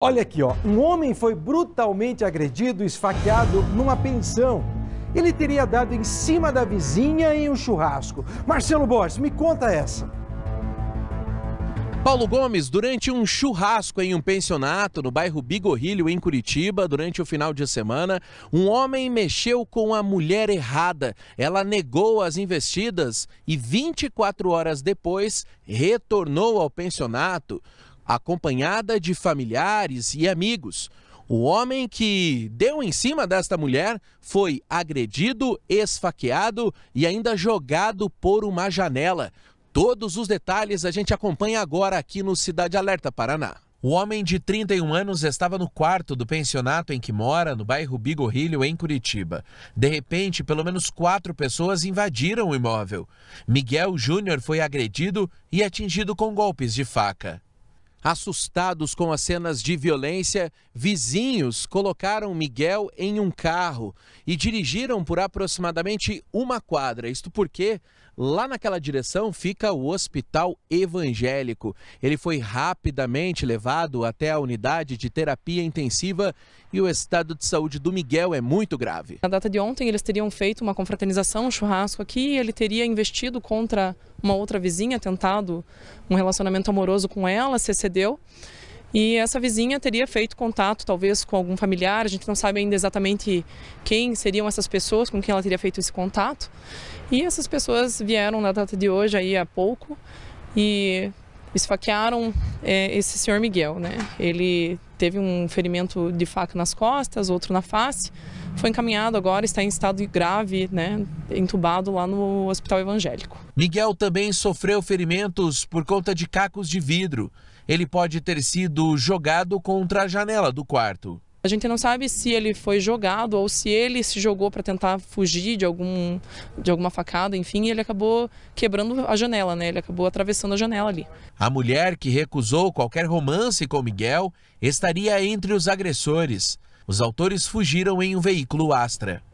Olha aqui, ó. Um homem foi brutalmente agredido, esfaqueado numa pensão. Ele teria dado em cima da vizinha em um churrasco. Marcelo Borges, me conta essa. Paulo Gomes, durante um churrasco em um pensionato no bairro Bigorrilho, em Curitiba, durante o final de semana, um homem mexeu com a mulher errada. Ela negou as investidas e 24 horas depois retornou ao pensionato acompanhada de familiares e amigos. O homem que deu em cima desta mulher foi agredido, esfaqueado e ainda jogado por uma janela. Todos os detalhes a gente acompanha agora aqui no Cidade Alerta Paraná. O homem de 31 anos estava no quarto do pensionato em que mora, no bairro Bigorrilho, em Curitiba. De repente, pelo menos quatro pessoas invadiram o imóvel. Miguel Júnior foi agredido e atingido com golpes de faca. Assustados com as cenas de violência, vizinhos colocaram Miguel em um carro e dirigiram por aproximadamente uma quadra. Isto porque Lá naquela direção fica o Hospital Evangélico. Ele foi rapidamente levado até a unidade de terapia intensiva e o estado de saúde do Miguel é muito grave. Na data de ontem, eles teriam feito uma confraternização, um churrasco aqui, ele teria investido contra uma outra vizinha, tentado um relacionamento amoroso com ela, se excedeu. E essa vizinha teria feito contato, talvez, com algum familiar, a gente não sabe ainda exatamente quem seriam essas pessoas com quem ela teria feito esse contato. E essas pessoas vieram na data de hoje, aí há pouco, e esfaquearam é, esse senhor Miguel, né? Ele teve um ferimento de faca nas costas, outro na face, foi encaminhado agora, está em estado grave, né? Entubado lá no hospital evangélico. Miguel também sofreu ferimentos por conta de cacos de vidro. Ele pode ter sido jogado contra a janela do quarto. A gente não sabe se ele foi jogado ou se ele se jogou para tentar fugir de algum de alguma facada, enfim, e ele acabou quebrando a janela, né? Ele acabou atravessando a janela ali. A mulher que recusou qualquer romance com Miguel estaria entre os agressores. Os autores fugiram em um veículo Astra.